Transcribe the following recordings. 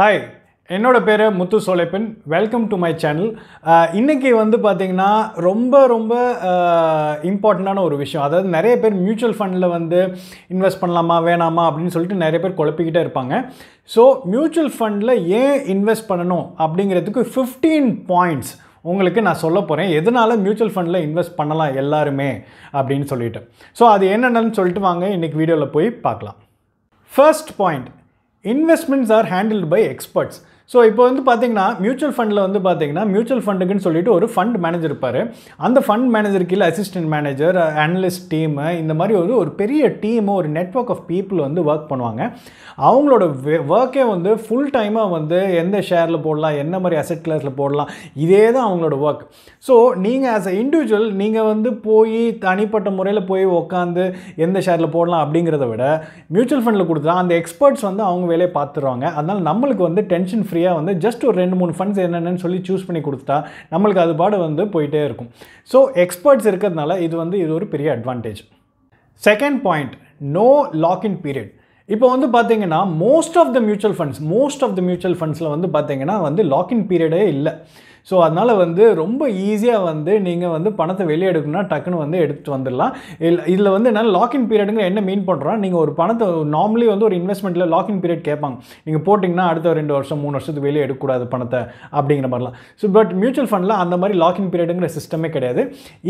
hi என்னோடய பேர் Muthu Solaiappan welcome to my channel இன்றைக்கி வந்து பார்த்திங்கன்னா ரொம்ப ரொம்ப இம்பார்ட்டண்ட்டான ஒரு விஷயம் அதாவது நிறைய பேர் மியூச்சுவல் ஃபண்டில் வந்து இன்வெஸ்ட் பண்ணலாமா வேணாமா அப்படின்னு சொல்லிட்டு நிறைய பேர் குழப்பிக்கிட்டே இருப்பாங்க ஸோ மியூச்சுவல் ஃபண்டில் ஏன் இன்வெஸ்ட் பண்ணணும் அப்படிங்கிறதுக்கு ஃபிஃப்டீன் பாயிண்ட்ஸ் உங்களுக்கு நான் சொல்ல போகிறேன் எதனால் மியூச்சுவல் ஃபண்டில் இன்வெஸ்ட் பண்ணலாம் எல்லாருமே அப்படின்னு சொல்லிட்டு ஸோ அது என்னென்னு சொல்லிட்டு வாங்க இன்றைக்கி வீடியோவில் போய் பார்க்கலாம் first point Investments are handled by experts so இப்போ வந்து பார்த்தீங்கன்னா மியூச்சுவல் ஃபண்டில் வந்து பார்த்தீங்கன்னா மியூச்சுவல் ஃபண்டுக்குன்னு சொல்லிட்டு ஒரு ஃபண்ட் மேனேஜர் இருப்பார் அந்த ஃபண்ட் மேனேஜர் கீழே அசிஸ்டன்ட் மேனேஜர் அனலிஸ்ட் டீமு இந்த மாதிரி ஒரு ஒரு பெரிய டீமு ஒரு நெட்ஒர்க் ஆஃப் பீப்புள் வந்து ஒர்க் பண்ணுவாங்க அவங்களோட ஒர்க்கே வந்து ஃபுல் டைமாக வந்து எந்த ஷேரில் போடலாம் என்ன மாதிரி அசெட் கிளாஸில் போடலாம் இதே தான் அவங்களோட ஒர்க் ஸோ நீங்கள் ஆஸ் அ இண்டிவிஜுவல் நீங்கள் வந்து போய் தனிப்பட்ட முறையில் போய் உட்காந்து எந்த ஷேரில் போடலாம் அப்படிங்கிறத விட மியூச்சுவல் ஃபண்டில் கொடுத்தா அந்த எக்ஸ்பர்ட்ஸ் வந்து அவங்க வேலையை பார்த்துருவாங்க அதனால் நம்மளுக்கு வந்து டென்ஷன் ஃப்ரீ ஃப்ரீயாக வந்து ஜஸ்ட் ஒரு ரெண்டு மூணு ஃபண்ட்ஸ் என்னென்னு சொல்லி சூஸ் பண்ணி கொடுத்துட்டா நம்மளுக்கு அது பாடு வந்து போயிட்டே இருக்கும் ஸோ எக்ஸ்பர்ட்ஸ் இருக்கிறதுனால இது வந்து இது ஒரு பெரிய advantage second point no lock in period இப்போ வந்து பார்த்தீங்கன்னா most of the mutual funds most of the mutual ஃபண்ட்ஸில் வந்து பார்த்தீங்கன்னா வந்து லாக்இன் பீரியடே இல்லை ஸோ அதனால் வந்து ரொம்ப ஈஸியாக வந்து நீங்கள் வந்து பணத்தை வெளியே எடுக்கணும்னா டக்குன்னு வந்து எடுத்துகிட்டு வந்துடலாம் இல்லை இதில் வந்து என்னால் லாக்இன் பீரியடுங்கிற என்ன மீன் பண்ணுறோம் நீங்கள் ஒரு பணத்தை நார்மலி வந்து ஒரு இன்வெஸ்ட்மெண்ட்டில் லாக்இன் பீரியட் கேட்பாங்க நீங்கள் போட்டிங்கன்னா அடுத்த ரெண்டு வருஷம் மூணு வருஷத்துக்கு வெளியே எடுக்கக்கூடாது பணத்தை அப்படிங்கிற மாதிரிலாம் ஸோ பட் மியூச்சுவல் ஃபண்டில் அந்த மாதிரி லாக்இன் பீரியடுங்கிற சிஸ்டமே கிடையாது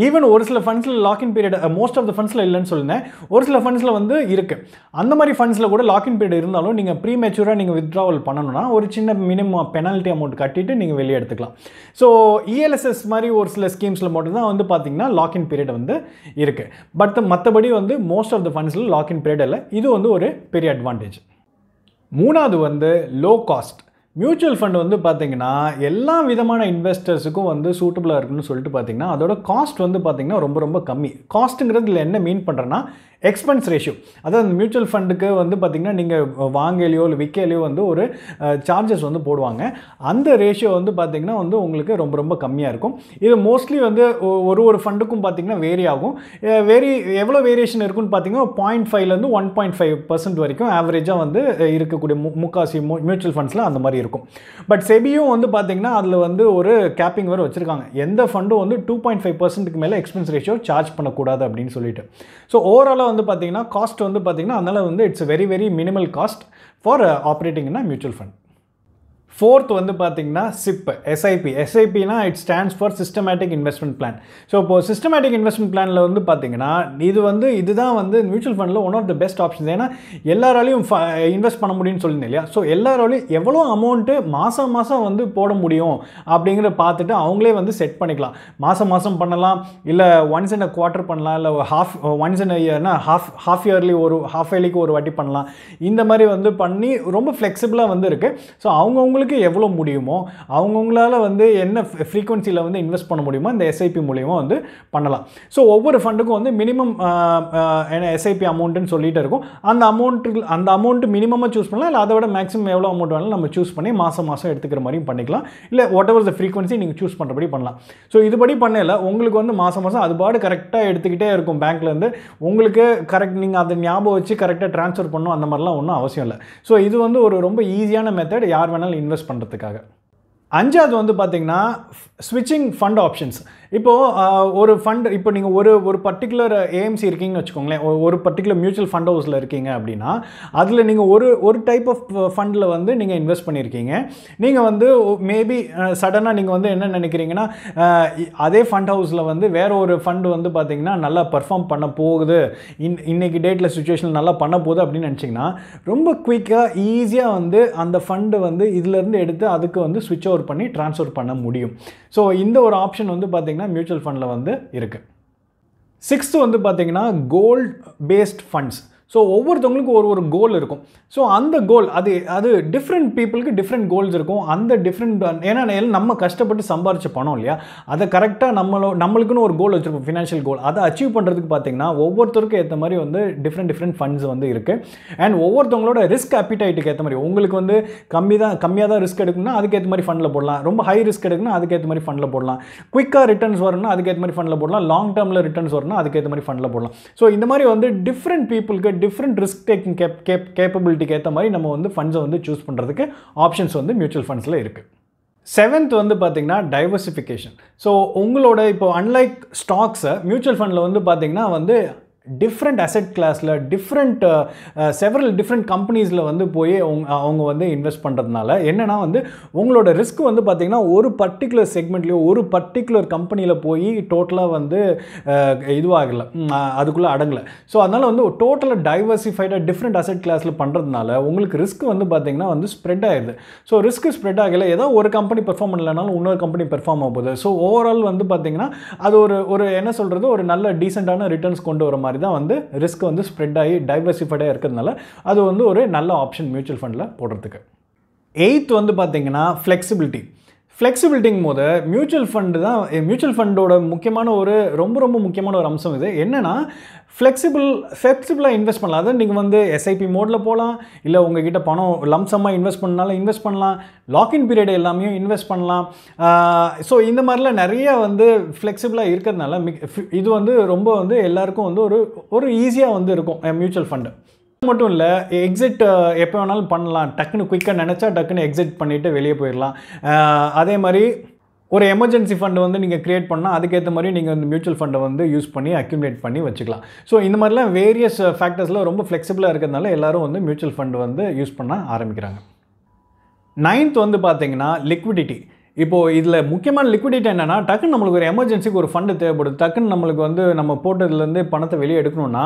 ஈவன் ஒரு சில ஃபண்ட்ஸில் lock in period most of the ஃபண்ட்ஸில் இல்லைன்னு சொல்லுங்கள் ஒரு சில ஃபண்ட்ஸில் வந்து இருக்குது அந்த மாதிரி ஃபண்ட்ஸில் கூட லாக்இன் பீரியட் இருந்தாலும் நீங்கள் ப்ரீ மெச்சூராக நீங்கள் வித்ட்ராவல் பண்ணணும்னா ஒரு சின்ன மினிமம் பெனால்ட்டி அமௌண்ட் கட்டிட்டு நீங்கள் வெளியே எடுத்துக்கலாம் ஸோ இஎல்எஸ்எஸ் e மாதிரி ஒரு சில ஸ்கீம்ஸில் மட்டும்தான் வந்து பார்த்திங்கன்னா லாக்இன் பீரியட் வந்து இருக்குது பட் மற்றபடி வந்து மோஸ்ட் ஆஃப் த ஃபண்ட்ஸில் லாக்இன் பீரியட் இல்லை இது வந்து ஒரு பெரிய அட்வான்டேஜ் மூணாவது வந்து லோ காஸ்ட் மியூச்சுவல் ஃபண்ட் வந்து பார்த்திங்கன்னா எல்லா விதமான இன்வெஸ்டர்ஸுக்கும் வந்து சூட்டபுளாக இருக்குன்னு சொல்லிட்டு பார்த்திங்கன்னா அதோட காஸ்ட் வந்து பார்த்திங்கன்னா ரொம்ப ரொம்ப கம்மி காஸ்ட்டுங்கிறது இதில் என்ன மீன் பண்ணுறேன்னா எக்ஸ்பென்ஸ் ரேஷியோ அதாவது அந்த மியூச்சுவல் ஃபண்டுக்கு வந்து பார்த்திங்கன்னா நீங்கள் வாங்கலையோ இல்லை விற்கலையோ வந்து ஒரு சார்ஜஸ் வந்து போடுவாங்க அந்த ரேஷியோ வந்து பார்த்திங்கன்னா வந்து உங்களுக்கு ரொம்ப ரொம்ப கம்மியாக இருக்கும் இது மோஸ்ட்லி வந்து ஒரு ஒரு ஃபண்டுக்கும் பார்த்திங்கன்னா வேரி ஆகும் வேரி எவ்வளோ வேரியேஷன் இருக்குன்னு பார்த்திங்கன்னா பாயிண்ட் ஃபைவ்லேருந்து ஒன் பாயிண்ட் ஃபைவ் பர்சன்ட் வரைக்கும் ஆவரேஜாக வந்து இருக்கக்கூடிய மு முக்காசி மியூச்சுவல் ஃபண்ட்ஸில் அந்த மாதிரி இருக்கும் பட் செபியும் வந்து பார்த்திங்கன்னா அதில் வந்து ஒரு கேப்பிங் வேறு வச்சுருக்காங்க எந்த ஃபண்டும் வந்து டூ பாயிண்ட் ஃபைவ் பர்சன்ட்டுக்கு மேலே எக்ஸ்பென்ஸ் ரேஷியோ சார்ஜ் பண்ணக்கூடாது அப்படின்னு சொல்லிட்டு ஸோ ஓவராலாக வந்து பார்த்தீங்கன்னா காஸ்ட் வந்து பார்த்தீங்கன்னா அதனால் வந்து it's very very minimal cost for ஆப்ரேட்டிங்னா மியூச்சுவல் ஃபண்ட் ஃபோர்த் வந்து பார்த்திங்கன்னா சிப் எஸ்ஐபி எஸ்ஐபினா it stands for systematic investment plan so இப்போது சிஸ்டமேட்டிக் இன்வெஸ்ட்மெண்ட் பிளானில் வந்து பார்த்திங்கன்னா இது வந்து இதுதான் வந்து மியூச்சுவல் ஃபண்டில் one of the best options ஏன்னா எல்லாராலையும் இன்வெஸ்ட் பண்ண முடியும்னு சொல்லியிருந்தேன் இல்லையா ஸோ எல்லாராலையும் எவ்வளோ அமௌண்ட்டு மாதம் மாதம் வந்து போட முடியும் அப்படிங்கிற பார்த்துட்டு அவங்களே வந்து செட் பண்ணிக்கலாம் மாதம் மாதம் பண்ணலாம் இல்லை ஒன்ஸ் இன் அ குவார்ட்டர் பண்ணலாம் இல்லை ஹாஃப் ஒன்ஸ் இன் இயர்னா ஹாஃப் ஹாஃப் இயர்லி ஒரு ஹாஃப் இயர்லிக்கு ஒரு வாட்டி பண்ணலாம் இந்த மாதிரி வந்து பண்ணி ரொம்ப ஃப்ளெக்சிபிளாக வந்து இருக்குது ஸோ அவங்கவுங்க அவங்கவுங்களுக்கு எவ்வளோ முடியுமோ அவங்கவுங்களால வந்து என்ன ஃப்ரீக்வன்சியில் வந்து இன்வெஸ்ட் பண்ண முடியுமோ இந்த எஸ்ஐபி மூலியமாக வந்து பண்ணலாம் ஸோ ஒவ்வொரு ஃபண்டுக்கும் வந்து மினிமம் எஸ்ஐபி அமௌண்ட்டுன்னு சொல்லிகிட்டு இருக்கும் அந்த அமௌண்ட்டு அந்த அமௌண்ட்டு மினிமமாக சூஸ் பண்ணலாம் இல்லை அதை விட மேக்ஸிமம் எவ்வளோ அமௌண்ட் வேணாலும் நம்ம சூஸ் பண்ணி மாதம் மாதம் எடுத்துக்கிற மாதிரியும் பண்ணிக்கலாம் இல்லை வாட் எவர் த ஃப்ரீக்வன்சி நீங்கள் சூஸ் பண்ணுறபடி பண்ணலாம் ஸோ இதுபடி பண்ணல உங்களுக்கு வந்து மாதம் மாதம் அதுபாடு கரெக்டாக எடுத்துக்கிட்டே இருக்கும் பேங்க்லேருந்து உங்களுக்கு கரெக்ட் நீங்கள் அதை ஞாபகம் வச்சு கரெக்டாக ட்ரான்ஸ்ஃபர் பண்ணணும் அந்த மாதிரிலாம் ஒன்றும் அவசியம் இல்லை ஸோ இது வந்து ஒரு ரொம்ப ஈஸியான மெத்தட் யார் வேணாலும் இன்வெஸ்ட் இன்வெஸ்ட் பண்ணுறதுக்காக அஞ்சாவது வந்து பார்த்திங்கன்னா ஸ்விட்சிங் ஃபண்ட் ஆப்ஷன்ஸ் இப்போது ஒரு ஃபண்ட் இப்போ நீங்கள் ஒரு ஒரு பர்டிகுலர் ஏஎம்சி இருக்கீங்கன்னு வச்சுக்கோங்களேன் ஒரு பர்டிகுலர் மியூச்சுவல் ஃபண்ட் ஹவுஸில் இருக்கீங்க அப்படின்னா அதில் நீங்கள் ஒரு ஒரு டைப் ஆஃப் ஃபண்டில் வந்து நீங்கள் இன்வெஸ்ட் பண்ணியிருக்கீங்க நீங்கள் வந்து மேபி சடனாக நீங்கள் வந்து என்ன நினைக்கிறீங்கன்னா அதே ஃபண்ட் ஹவுஸில் வந்து வேறு ஒரு ஃபண்டு வந்து பார்த்திங்கன்னா நல்லா பர்ஃபார்ம் பண்ண போகுது இன் இன்றைக்கி டேட்டில் சுச்சுவேஷன் நல்லா பண்ண போகுது அப்படின்னு நினச்சிங்கன்னா ரொம்ப குயிக்காக ஈஸியாக வந்து அந்த ஃபண்டு வந்து இதிலேருந்து எடுத்து அதுக்கு வந்து சுவிட்ச் ஓவர் பண்ணி ட்ரான்ஸ்ஃபர் பண்ண முடியும் ஸோ இந்த ஒரு ஆப்ஷன் வந்து பார்த்திங்கன்னா பார்த்தீங்கன்னா மியூச்சுவல் ஃபண்டில் வந்து இருக்குது சிக்ஸ்த்து வந்து பார்த்தீங்கன்னா கோல்ட் பேஸ்ட் ஃபண்ட்ஸ் ஸோ ஒவ்வொருத்தவங்களுக்கும் ஒரு ஒரு கோல் இருக்கும் ஸோ அந்த கோல் அது அது டிஃப்ரெண்ட் பீப்புளுக்கு டிஃப்ரெண்ட் கோல்ஸ் இருக்கும் அந்த டிஃப்ரெண்ட் ஏன்னா நம்ம கஷ்டப்பட்டு சம்பாரிச்ச பணம் இல்லையா அதை கரெக்டாக நம்மளோ நம்மளுக்குன்னு ஒரு கோல் வச்சுருப்போம் ஃபினான்ஷியல் கோல் அதை அச்சீவ் பண்ணுறதுக்கு பார்த்தீங்கன்னா ஒவ்வொருத்தருக்கும் ஏற்ற மாதிரி வந்து டிஃப்ரெண்ட் டிஃப்ரெண்ட் ஃபண்ட்ஸ் வந்து இருக்குது அண்ட் ஒவ்வொருத்தவங்களோட ரிஸ்க் ஆப்பிடைட்டுக்கு ஏற்ற மாதிரி உங்களுக்கு வந்து கம்மி தான் கம்மியாக தான் ரிஸ்க் எடுக்கணும்னா அதுக்கேற்ற மாதிரி ஃபண்டில் போடலாம் ரொம்ப ஹை ரிஸ்க் எடுக்கணும்னா அதுக்கேற்ற மாதிரி ஃபண்டில் போடலாம் குயிக்காக ரிட்டர்ன்ஸ் வரணும்னா அதுக்கேற்ற மாதிரி ஃபண்டில் போடலாம் லாங் டேர்மில் ரிட்டர்ன்ஸ் வரணும்னா அதுக்கேற்ற மாதிரி ஃபண்டில் போடலாம் ஸோ இந்த மாதிரி வந்து டிஃப்ரெண்ட் பீப்புளுக்கு different risk taking cap cap கேப்பபிலிட்டிக்கு ஏற்ற மாதிரி நம்ம வந்து ஃபண்ட்ஸை வந்து சூஸ் பண்ணுறதுக்கு ஆப்ஷன்ஸ் வந்து மியூச்சுவல் ஃபண்ட்ஸில் இருக்குது செவன்த் வந்து பார்த்திங்கன்னா டைவர்சிஃபிகேஷன் ஸோ உங்களோட இப்போ அன்லைக் ஸ்டாக்ஸை மியூச்சுவல் ஃபண்டில் வந்து பார்த்திங்கன்னா வந்து டிஃப்ரெண்ட் அசெட் கிளாஸில் டிஃப்ரெண்ட் செவரல் டிஃப்ரெண்ட் கம்பெனிஸில் வந்து போய் அவங்க அவங்க வந்து இன்வெஸ்ட் பண்ணுறதுனால என்னென்னா வந்து உங்களோட ரிஸ்க் வந்து பார்த்திங்கன்னா ஒரு பர்டிகுலர் செக்மெண்ட்லேயோ ஒரு பர்டிகுலர் கம்பெனியில் போய் டோட்டலாக வந்து இதுவாகலை அதுக்குள்ளே அடங்கலை ஸோ அதனால் வந்து டோட்டலாக டைவர்சிஃபைடாக டிஃப்ரெண்ட் அசெட் கிளாஸில் பண்ணுறதுனால உங்களுக்கு ரிஸ்க் வந்து பார்த்திங்கன்னா வந்து ஸ்ப்ரெட் ஆகிடுது ஸோ ரிஸ்க் ஸ்ப்ரெட் ஆகலை ஏதோ ஒரு கம்பெனி பெர்ஃபார்ம் பண்ணலனாலும் இன்னொரு கம்பெனி பெர்ஃபார்ம் ஆகுது ஸோ ஓவரால் வந்து பார்த்திங்கன்னா அது ஒரு ஒரு என்ன சொல்கிறது ஒரு நல்ல டீசெண்டான ரிட்டர்ன்ஸ் கொண்டு வர மாதிரி மாதிரி தான் வந்து ரிஸ்க் வந்து ஸ்ப்ரெட் ஆகி டைவர்சிஃபைடாக இருக்கிறதுனால அது வந்து ஒரு நல்ல ஆப்ஷன் மியூச்சுவல் ஃபண்டில் போடுறதுக்கு எயித் வந்து பார்த்திங்கன்னா ஃப்ளெக்சிபிலிட்டி ஃப்ளெக்சிபிலிட்டிங்கும் போது மியூச்சுவல் ஃபண்டு தான் மியூச்சுவல் ஃபண்டோட முக்கியமான ஒரு ரொம்ப ரொம்ப முக்கியமான ஒரு அம்சம் இது என்னென்னா ஃப்ளெக்சிபிள் ஃப்ளெக்சிபிளாக இன்வெஸ்ட் பண்ணலாம் அதாவது நீங்கள் வந்து எஸ்ஐபி மோடில் போகலாம் இல்லை உங்ககிட்ட பணம் லம்சமாக இன்வெஸ்ட் பண்ணாலும் இன்வெஸ்ட் பண்ணலாம் லாக்இன் பீரியட் எல்லாமே இன்வெஸ்ட் பண்ணலாம் ஸோ இந்த மாதிரிலாம் நிறைய வந்து ஃப்ளெக்சிபிளாக இருக்கிறதுனால இது வந்து ரொம்ப வந்து எல்லாருக்கும் வந்து ஒரு ஒரு ஈஸியாக வந்து இருக்கும் மியூச்சுவல் ஃபண்டு மட்டும் இல்லை எக்ஸிட் எப்போ வேணாலும் பண்ணலாம் டக்குன்னு குயிக்காக நினச்சா டக்குன்னு எக்ஸிட் பண்ணிவிட்டு வெளியே போயிடலாம் அதே மாதிரி ஒரு எமர்ஜென்சி ஃபண்டு வந்து நீங்கள் க்ரியேட் பண்ணால் அதுக்கேற்ற மாதிரி நீங்கள் வந்து மியூச்சுவல் ஃபண்டை வந்து யூஸ் பண்ணி அக்யூமுலேட் பண்ணி வச்சுக்கலாம் ஸோ இந்த மாதிரிலாம் வேரியஸ் ஃபேக்டர்ஸில் ரொம்ப ஃப்ளெக்சிபிளாக இருக்கிறதுனால எல்லோரும் வந்து மியூச்சுவல் ஃபண்டு வந்து யூஸ் பண்ண ஆரம்பிக்கிறாங்க நைன்த் வந்து பார்த்தீங்கன்னா லிக்விடிட்டி இப்போது இதில் முக்கியமான லிக்விடிட்டி என்னென்னா டக்குன்னு நம்மளுக்கு ஒரு எமர்ஜென்சிக்கு ஒரு ஃபண்டு தேவைப்படுது டக்குன்னு நம்மளுக்கு வந்து நம்ம போட்டதுலேருந்து பணத்தை வெளியே எடுக்கணும்னா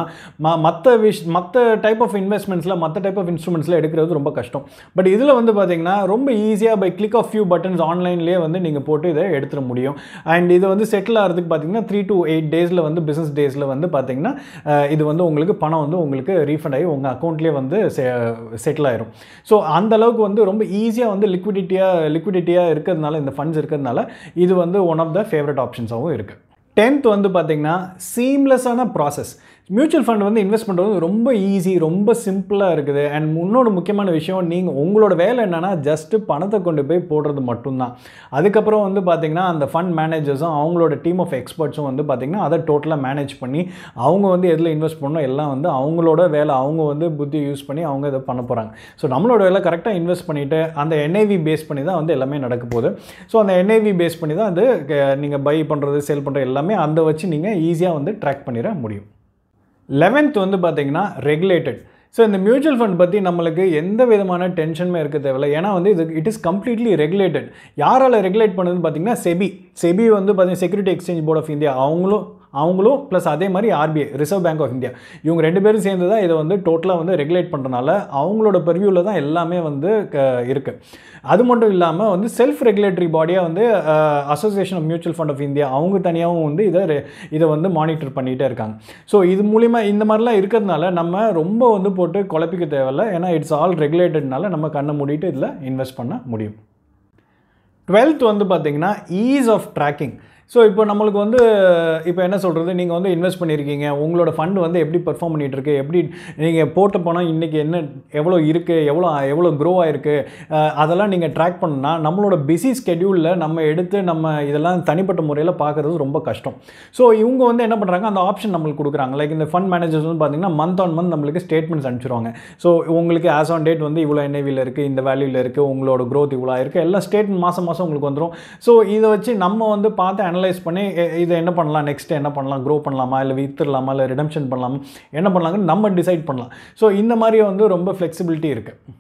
ம மற்ற விஷ் மற்ற டைப் ஆஃப் இன்வெஸ்ட்மெண்ட்ஸில் மற்ற டைப் ஆஃப் இன்ஸ்ட்ருமெண்ட்ஸில் எடுக்கிறது ரொம்ப கஷ்டம் பட் இதில் வந்து பார்த்திங்கன்னா ரொம்ப ஈஸியாக by click of few buttons ஆன்லைன்லேயே வந்து நீங்கள் போட்டு இதை எடுத்துட முடியும் அண்ட் இது வந்து செட்டில் ஆகிறதுக்கு பார்த்திங்கன்னா த்ரீ டு எயிட் டேஸில் வந்து பிஸ்னஸ் டேஸில் வந்து பார்த்திங்கன்னா இது வந்து உங்களுக்கு பணம் வந்து உங்களுக்கு ரீஃபண்ட் ஆகி உங்கள் அக்கௌண்ட்லேயே வந்து செட்டில் ஆயிரும் ஸோ அந்தளவுக்கு வந்து ரொம்ப ஈஸியாக வந்து லிக்விடிட்டியாக லிக்விடிட்டியாக இருக்கிறதுனால இருக்கிறதுனால இந்த ஃபண்ட்ஸ் இருக்கிறதுனால இது வந்து ஒன் ஆஃப் த ஃபேவரட் ஆப்ஷன்ஸாகவும் இருக்குது டென்த் வந்து பார்த்திங்கன்னா சீம்லெஸ்ஸான ப்ராசஸ் மியூச்சுவல் ஃபண்ட் வந்து இன்வெஸ்ட் பண்ணுறது ரொம்ப ஈஸி ரொம்ப சிம்பிளாக இருக்குது அண்ட் முன்னோட முக்கியமான விஷயம் நீங்கள் உங்களோட வேலை என்னென்னா ஜஸ்ட்டு பணத்தை கொண்டு போய் போடுறது மட்டும்தான் அதுக்கப்புறம் வந்து பார்த்திங்கன்னா அந்த ஃபண்ட் மேனேஜர்ஸும் அவங்களோட டீம் ஆஃப் எக்ஸ்பர்ட்ஸும் வந்து பார்த்திங்கன்னா அதை டோட்டலாக மேனேஜ் பண்ணி அவங்க வந்து எதில் இன்வெஸ்ட் பண்ணணும் எல்லாம் வந்து அவங்களோட வேலை அவங்க வந்து புத்தி யூஸ் பண்ணி அவங்க இதை பண்ண போகிறாங்க ஸோ நம்மளோட வேலை கரெக்டாக இன்வெஸ்ட் பண்ணிவிட்டு அந்த என்ஐவி பேஸ் பண்ணி தான் வந்து எல்லாமே நடக்க போகுது ஸோ அந்த என்ஐவி பேஸ் பண்ணி தான் அது நீங்கள் பை பண்ணுறது சேல் பண்ணுறது எல்லாமே அதை வச்சு நீங்கள் ஈஸியாக வந்து ட்ராக் பண்ணிட முடியும் லெவன்த் வந்து பார்த்தீங்கன்னா ரெகுலேட்டட் ஸோ இந்த மியூச்சுவல் ஃபண்ட் பற்றி நம்மளுக்கு எந்த விதமான டென்ஷனுமே இருக்க தேவையில்லை ஏன்னா வந்து இது இட் இஸ் கம்ப்ளீட்லி ரெகுலேட்டட் யாரால் ரெகுலேட் பண்ணுதுன்னு பார்த்தீங்கன்னா செபி செபி வந்து பார்த்திங்கன்னா security exchange board of India அவங்களும் அவங்களும் ப்ளஸ் அதே மாதிரி RBI reserve bank of India இவங்க ரெண்டு பேரும் சேர்ந்து தான் இதை வந்து டோட்டலாக வந்து ரெகுலேட் பண்ணுறனால அவங்களோட பெர்வியூவில் தான் எல்லாமே வந்து இருக்குது அது மட்டும் இல்லாமல் வந்து செல்ஃப் ரெகுலேட்டரி பாடியாக வந்து association of mutual fund of India அவங்க தனியாகவும் வந்து இதை இதை வந்து மானிட்டர் பண்ணிகிட்டே இருக்காங்க ஸோ இது மூலிமா இந்த மாதிரிலாம் இருக்கிறதுனால நம்ம ரொம்ப வந்து போட்டு குழப்பிக்க தேவையில்லை ஏன்னா இட்ஸ் ஆல் ரெகுலேட்டட்னால நம்ம கண்ணை மூடிட்டு இதில் இன்வெஸ்ட் பண்ண முடியும் டுவெல்த் வந்து பார்த்திங்கன்னா ஈஸ் ஆஃப் ட்ராக்கிங் ஸோ இப்போ நம்மளுக்கு வந்து இப்போ என்ன சொல்கிறது நீங்கள் வந்து இன்வெஸ்ட் பண்ணியிருக்கீங்க உங்களோட ஃபண்ட் வந்து எப்படி பர்ஃபார்ம் பண்ணிகிட்ருக்கு எப்படி நீங்கள் போட்ட பணம் இன்றைக்கி என்ன எவ்வளோ இருக்குது எவ்வளோ எவ்வளோ க்ரோ ஆகிருக்கு அதெல்லாம் நீங்கள் ட்ராக் பண்ணால் நம்மளோட பிஸி ஸ்கெடியூலில் நம்ம எடுத்து நம்ம இதெல்லாம் தனிப்பட்ட முறையில் பார்க்குறது ரொம்ப கஷ்டம் ஸோ இவங்க வந்து என்ன பண்ணுறாங்க அந்த ஆப்ஷன் நம்மளுக்கு கொடுக்குறாங்க லைக் இந்த ஃபண்ட் மேனேஜர்ஸ் வந்து பார்த்திங்கன்னா மந்த் ஆன் மந்த் நம்மளுக்கு ஸ்டேட்மெண்ட்ஸ் அனுப்பிச்சிருவாங்க ஸோ உங்களுக்கு ஆஸ் ஆன் டேட் வந்து இவ்வளோ என்ஐவியில் இருக்குது இந்த வேல்யூவில் இருக்குது உங்களோட க்ரோத் இவ்வளோ இருக்குது எல்லாம் ஸ்டேட்மெண்ட் மாதம் மாதம் உங்களுக்கு வந்துடும் ஸோ இதை வச்சு நம்ம வந்து பார்த்து அனலைஸ் பண்ணி இதை என்ன பண்ணலாம் நெக்ஸ்ட்டு என்ன பண்ணலாம் க்ரோ பண்ணலாமா இல்லை வித்துடலாமா இல்லை ரிடம்ஷன் பண்ணலாமா என்ன பண்ணலாங்கன்னு நம்ம டிசைட் பண்ணலாம் ஸோ இந்த மாதிரி வந்து ரொம்ப ஃப்ளெக்சிபிலிட்டி இருக்குது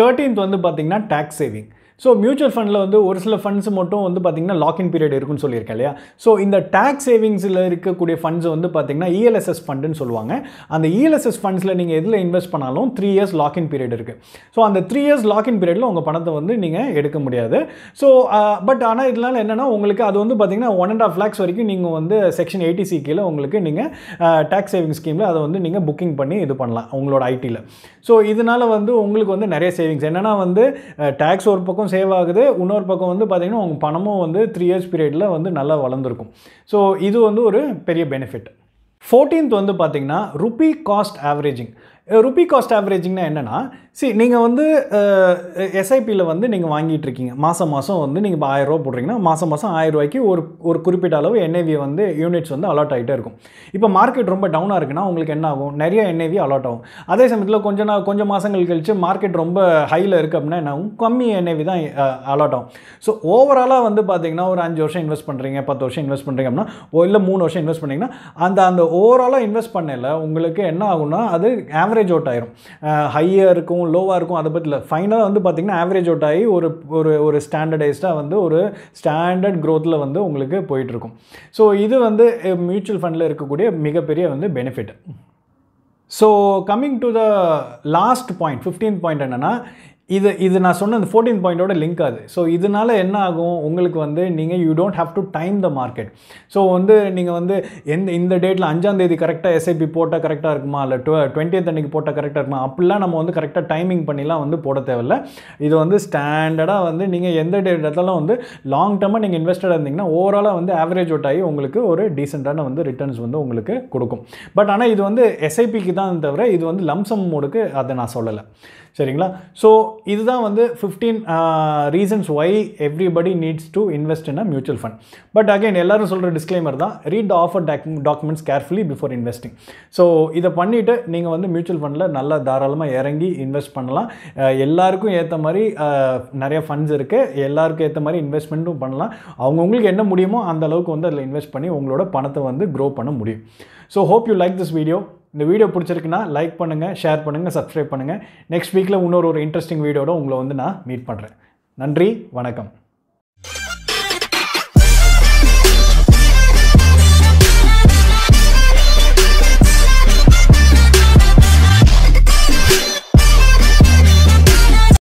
தேர்ட்டீன்த் வந்து பார்த்திங்கன்னா டேக்ஸ் சேவிங் ஸோ மியூச்சுவல் ஃபண்டில் வந்து ஒரு சில ஃபண்ட்ஸ் மட்டும் வந்து பார்த்திங்கன்னா லாக்இன் பீரியட் இருக்குன்னு சொல்லியிருக்கேன் இல்லையா ஸோ இந்த டேக்ஸ் சேவிங்ஸில் இருக்கக்கூடிய ஃபண்ட்ஸ் வந்து பார்த்திங்கன்னா இஎல்எஸ்எஸ் e ஃபண்டுன்னு சொல்லுவாங்க அந்த இஎல்எஸ்எஸ் ஃபண்ட்ஸில் நீங்கள் எதில் இன்வெஸ்ட் பண்ணாலும் த்ரீ இயர்ஸ் லாக்இன் பீரியட் இருக்குது ஸோ அந்த த்ரீ இயர்ஸ் லாக்இன் பீரியடில் உங்கள் பணத்தை வந்து நீங்கள் எடுக்க முடியாது ஸோ பட் ஆனால் இதனால் என்னென்னா உங்களுக்கு அது வந்து பார்த்திங்கன்னா ஒன் அண்ட் ஆஃப் லேக்ஸ் வரைக்கும் நீங்கள் வந்து செக்ஷன் எயிட்டி சி கீழே உங்களுக்கு நீங்கள் டேக்ஸ் சேவிங் ஸ்கீமில் அதை வந்து நீங்கள் புக்கிங் பண்ணி இது பண்ணலாம் உங்களோட ஐடியில் ஸோ இதனால் வந்து உங்களுக்கு வந்து நிறைய சேவிங்ஸ் என்னென்னா வந்து டேக்ஸ் ஒரு பக்கம் பக்கம் சேவ் ஆகுது இன்னொரு பக்கம் வந்து பார்த்திங்கன்னா உங்கள் பணமும் வந்து த்ரீ இயர்ஸ் பீரியடில் வந்து நல்லா வளர்ந்துருக்கும் ஸோ இது வந்து ஒரு பெரிய பெனிஃபிட் ஃபோர்டீன்த் வந்து பார்த்திங்கன்னா rupee cost averaging rupee cost ஆவரேஜிங்னா என்னென்னா சரி நீங்கள் வந்து எஸ்ஐபியில் வந்து நீங்கள் வாங்கிட்டு இருக்கீங்க மாதம் மாதம் வந்து நீங்கள் இப்போ ஆயிரரூவா போடுறீங்கன்னா மாதம் மாதம் ஆயிரரூவாய்க்கு ஒரு ஒரு குறிப்பிட்ட அளவு என்ஐவி வந்து யூனிட்ஸ் வந்து அலாட் ஆகிட்டே இருக்கும் இப்போ மார்க்கெட் ரொம்ப டவுனாக இருக்குன்னா உங்களுக்கு என்ன ஆகும் நிறைய என்ஐவி அலாட் ஆகும் அதே சமயத்தில் கொஞ்சம் நாள் கொஞ்சம் மாதங்கள் கழித்து மார்க்கெட் ரொம்ப ஹையில் இருக்குது அப்படின்னா என்ன ஆகும் கம்மி என்ஐவி தான் அலாட் ஆகும் ஸோ ஓவராலாக வந்து பார்த்தீங்கன்னா ஒரு அஞ்சு வருஷம் இன்வெஸ்ட் பண்ணுறீங்க பத்து வருஷம் இன்வெஸ்ட் பண்ணுறீங்க அப்படின்னா இல்லை மூணு வருஷம் இன்வெஸ்ட் பண்ணிங்கன்னா அந்த அந்த ஓவராலாக இன்வெஸ்ட் பண்ணல உங்களுக்கு என்ன ஆகும்னா அது ஆவரேஜ் அவுட் ஆயிரும் ஹையாக இருக்கும் இருக்கும் லோவாக இருக்கும் அதை பற்றி இல்லை ஃபைனலாக வந்து பார்த்திங்கன்னா ஆவரேஜ் அவுட் ஆகி ஒரு ஒரு ஒரு ஸ்டாண்டர்டைஸ்டாக வந்து ஒரு ஸ்டாண்டர்ட் க்ரோத்தில் வந்து உங்களுக்கு போயிட்டுருக்கும் ஸோ இது வந்து மியூச்சுவல் ஃபண்டில் இருக்கக்கூடிய மிகப்பெரிய வந்து benefit so coming to the last point fifteen point என்னென்னா இது இது நான் சொன்ன இந்த ஃபோர்டீன் பாயிண்டோட லிங்க் ஆகுது ஸோ இதனால் என்ன ஆகும் உங்களுக்கு வந்து நீங்கள் you don't have to time the market so வந்து நீங்கள் வந்து எந்த இந்த டேட்டில் அஞ்சாந்தேதி கரெக்டாக எஸ்ஐபி போட்டால் கரெக்டாக இருக்குமா இல்லை டுவ டுவெண்ட்டி அன்றைக்கி போட்டால் கரெக்டாக இருக்குமா அப்படிலாம் நம்ம வந்து கரெக்டாக டைமிங் பண்ணிலாம் வந்து போட தேவையில்ல இது வந்து ஸ்டாண்டர்டாக வந்து நீங்கள் எந்த டேட்டெல்லாம் வந்து லாங் டர்மாக நீங்கள் இன்வெஸ்டடாக இருந்தீங்கன்னா ஓவராலாக வந்து ஆவரேஜ் அவுட் ஆகி உங்களுக்கு ஒரு டீசெண்டான வந்து ரிட்டர்ன்ஸ் வந்து உங்களுக்கு கொடுக்கும் பட் ஆனால் இது வந்து எஸ்ஐபிக்கு தான் தவிர இது வந்து லம்சம் மோடுக்கு அதை நான் சொல்லலை சரிங்களா ஸோ இதுதான் வந்து fifteen reasons why everybody needs to invest in a mutual fund but again எல்லோரும் சொல்கிற டிஸ்க்ளைமர் தான் read the offer doc documents carefully before investing so இதை பண்ணிவிட்டு நீங்கள் வந்து மியூச்சுவல் ஃபண்டில் நல்லா தாராளமாக இறங்கி இன்வெஸ்ட் பண்ணலாம் எல்லாருக்கும் ஏற்ற மாதிரி நிறைய ஃபண்ட்ஸ் இருக்குது எல்லாருக்கும் ஏற்ற மாதிரி இன்வெஸ்ட்மெண்ட்டும் பண்ணலாம் அவங்கவுங்களுக்கு என்ன முடியுமோ அந்த அளவுக்கு வந்து அதில் இன்வெஸ்ட் பண்ணி உங்களோட பணத்தை வந்து க்ரோ பண்ண முடியும் so hope you like this video இந்த வீடியோ பிடிச்சிருக்குன்னா லைக் பண்ணுங்கள் ஷேர் பண்ணுங்கள் சப்ஸ்கிரைப் பண்ணுங்கள் நெக்ஸ்ட் வீக்கில் இன்னொரு ஒரு இன்ட்ரெஸ்டிங் வீடியோட உங்களை வந்து நான் மீட் பண்ணுறேன் நன்றி வணக்கம்